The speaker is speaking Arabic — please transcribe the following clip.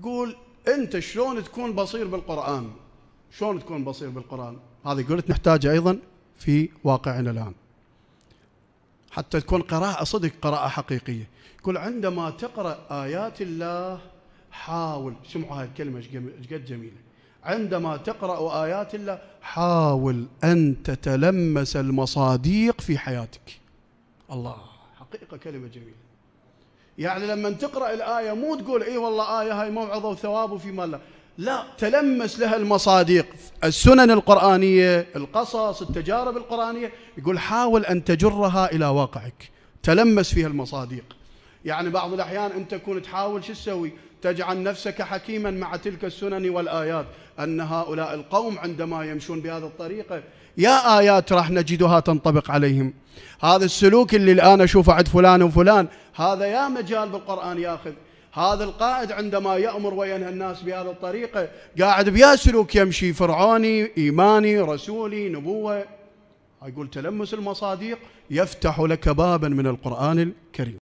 يقول انت شلون تكون بصير بالقران شلون تكون بصير بالقران هذه قلت نحتاجها ايضا في واقعنا الان حتى تكون قراءه صدق قراءه حقيقيه يقول عندما تقرا ايات الله حاول سمعوا هاي الكلمه ايش قد جميله عندما تقرا ايات الله حاول ان تتلمس المصاديق في حياتك الله حقيقه كلمه جميله يعني لما تقرأ الآية مو تقول إي والله آية هاي موعظة وثواب وفي لا لا تلمس لها المصادق السنن القرآنية القصص التجارب القرآنية يقول حاول أن تجرها إلى واقعك تلمس فيها المصادق يعني بعض الأحيان أنت تكون تحاول شو تسوي تجعل نفسك حكيما مع تلك السنن والآيات أن هؤلاء القوم عندما يمشون بهذه الطريقة يا آيات راح نجدها تنطبق عليهم هذا السلوك اللي الآن أشوفه عند فلان وفلان هذا يا مجال بالقرآن ياخذ هذا القائد عندما يأمر وينهى الناس بهذه الطريقة قاعد بيا سلوك يمشي فرعوني إيماني رسولي نبوة يقول تلمس المصادق يفتح لك بابا من القرآن الكريم